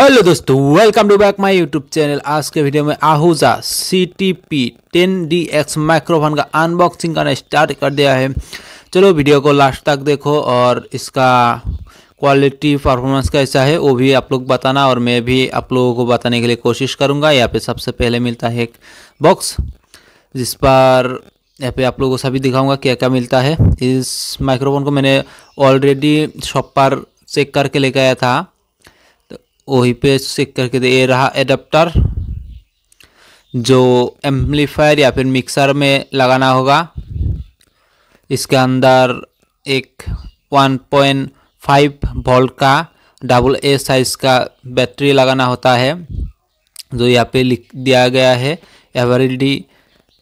hello दोस्तों welcome to back my YouTube channel आज के वीडियो में Ahuja C T P ten D X microphone का अनबॉक्सिंग करना स्टार्ट कर दिया है चलो वीडियो को लास्ट तक देखो और इसका क्वालिटी परफॉर्मेंस कैसा है वो भी आप लोग बताना और मैं भी आप लोगों को बताने के लिए कोशिश करूँगा यहाँ पे सबसे पहले मिलता है एक बॉक्स जिस पर यहाँ पे आप लोगों को सभी दिखाऊंगा क्या क्या मिलता है इस माइक्रोफोन को मैंने ऑलरेडी शॉप पर चेक करके लेके आया था वही पे चेक करके ये रहा एडाप्टर जो एम्पलीफायर या फिर मिक्सर में लगाना होगा इसके अंदर एक 1.5 वोल्ट का डबल ए साइज का बैटरी लगाना होता है जो यहाँ पे लिख दिया गया है एवरेडी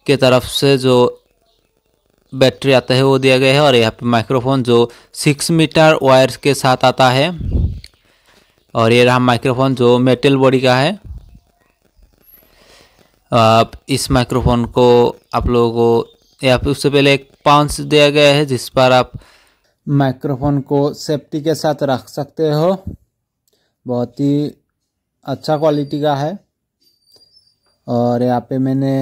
के तरफ से जो बैटरी आता है वो दिया गया है और यहाँ पे माइक्रोफोन जो सिक्स मीटर वायर्स के साथ आता है और ये रहा माइक्रोफोन जो मेटल बॉडी का है आप इस माइक्रोफोन को आप लोगों को या फिर उससे पहले एक पाउंस दिया गया है जिस पर आप माइक्रोफोन को सेफ्टी के साथ रख सकते हो बहुत ही अच्छा क्वालिटी का है और यहाँ पे मैंने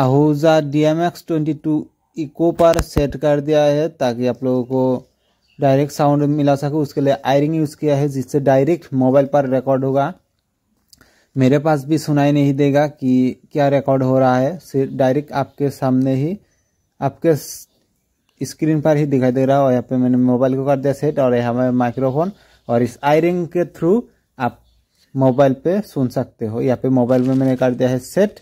Ahuja D M X twenty two echo पर सेट कर दिया है ताकि आप लोगों को डायरेक्ट साउंड मिला सके उसके लिए आयरिंग यूज़ किया है जिससे डायरेक्ट मोबाइल पर रिकॉर्ड होगा मेरे पास भी सुनाई नहीं देगा कि क्या रिकॉर्ड हो रहा है सिर्फ डायरेक्ट आपके सामने ही आपके स्क्रीन पर ही दिखाई दे रहा है और यहाँ पे मैंने मोबाइल को कर दिया सेट और यहाँ मैं माइक्रोफोन और इस आयरिंग के थ्रू आप मोबाइल पे सुन सकते हो यहाँ पे मोबाइल में मैंने कर दिया है सेट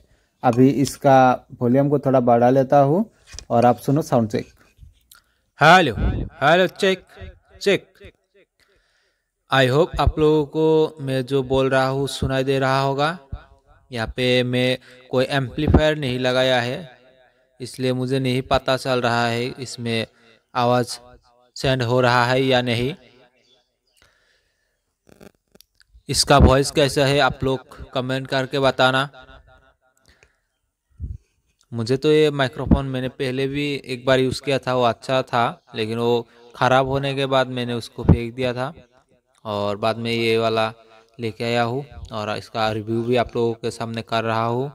अभी इसका वॉल्यूम को थोड़ा बढ़ा लेता हूँ और आप सुनो sound check hello hello check check I hope आप लोगों को मैं जो बोल रहा हूँ सुनाई दे रहा होगा यहाँ पे मैं कोई एम्पलीफायर नहीं लगाया है इसलिए मुझे नहीं पता चल रहा है इसमें आवाज़ सेंड हो रहा है या नहीं इसका वॉइस कैसा है आप लोग कमेंट करके बताना मुझे तो ये माइक्रोफोन मैंने पहले भी एक बार यूज़ किया था वो अच्छा था लेकिन वो ख़राब होने के बाद मैंने उसको फेंक दिया था और बाद में ये वाला लेके आया हूँ और इसका रिव्यू भी आप लोगों के सामने कर रहा हूँ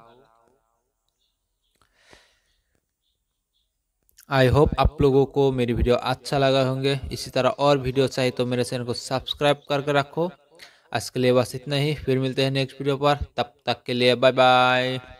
आई होप आप लोगों को मेरी वीडियो अच्छा लगा होंगे इसी तरह और वीडियो चाहिए तो मेरे चैनल को सब्सक्राइब करके रखो आज के लिए बस इतना ही फिर मिलते हैं नेक्स्ट वीडियो पर तब तक के लिए बाय बाय